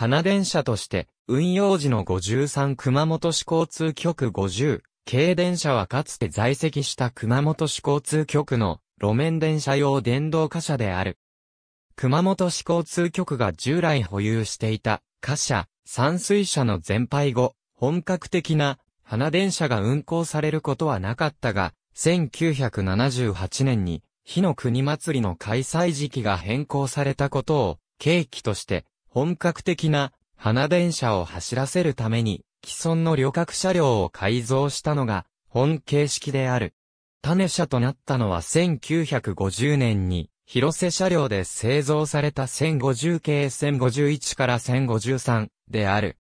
花電車として、運用時の53熊本市交通局50、軽電車はかつて在籍した熊本市交通局の路面電車用電動貨車である。熊本市交通局が従来保有していた貨車、山水車の全廃後、本格的な花電車が運行されることはなかったが、1978年に、火の国祭りの開催時期が変更されたことを、契機として、本格的な花電車を走らせるために既存の旅客車両を改造したのが本形式である。種車となったのは1950年に広瀬車両で製造された1050系1051から1053である。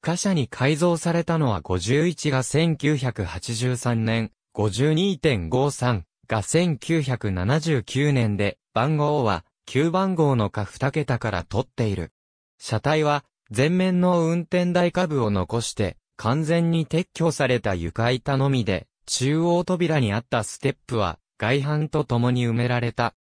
貨車に改造されたのは51が1983年、52.53が1979年で、番号は9番号のか2桁から取っている。車体は前面の運転台下部を残して完全に撤去された床板のみで中央扉にあったステップは外板と共に埋められた。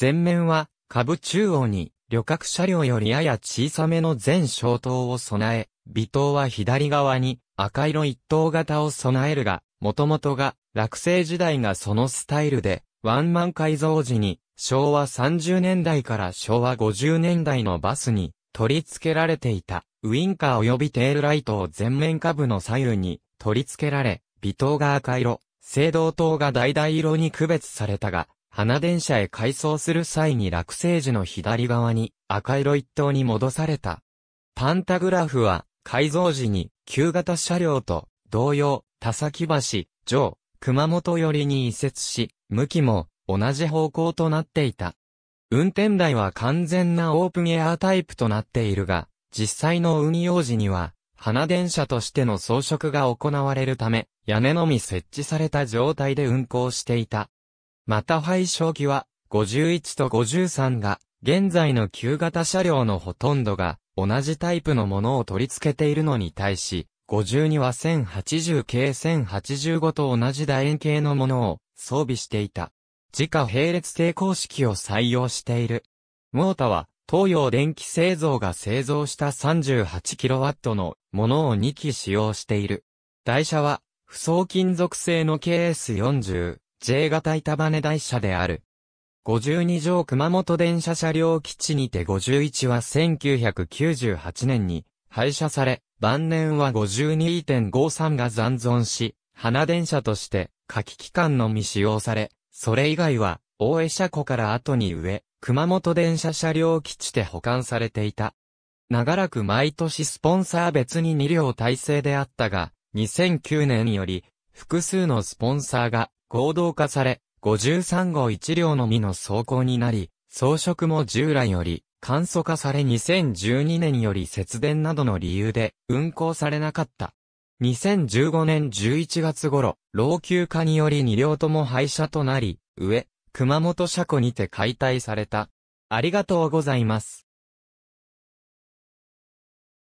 前面は下部中央に旅客車両よりやや小さめの全小灯を備え、尾灯は左側に赤色一灯型を備えるが、もともとが落成時代がそのスタイルで、ワンマン改造時に昭和30年代から昭和50年代のバスに取り付けられていた、ウィンカー及びテールライトを全面下部の左右に取り付けられ、微灯が赤色、青銅灯が橙色に区別されたが、花電車へ改装する際に落成時の左側に赤色一灯に戻された。パンタグラフは改造時に旧型車両と同様、田崎橋、城、熊本寄りに移設し、向きも同じ方向となっていた。運転台は完全なオープンエアタイプとなっているが、実際の運用時には、花電車としての装飾が行われるため、屋根のみ設置された状態で運行していた。また廃焼機は、51と53が、現在の旧型車両のほとんどが、同じタイプのものを取り付けているのに対し、52は1080系1085と同じ楕円形のものを装備していた。自家並列性公式を採用している。モータは、東洋電気製造が製造した 38kW のものを2機使用している。台車は、不装金属製の KS40、J 型板バネ台車である。52条熊本電車車両基地にて51は1998年に廃車され、晩年は52.53が残存し、花電車として夏季期間のみ使用され、それ以外は、大江車庫から後に上、熊本電車車両基地で保管されていた。長らく毎年スポンサー別に2両体制であったが、2009年より、複数のスポンサーが合同化され、53号1両のみの走行になり、装飾も従来より簡素化され2012年より節電などの理由で運行されなかった。2015年11月頃、老朽化により2両とも廃車となり、上、熊本車庫にて解体された。ありがとうございます。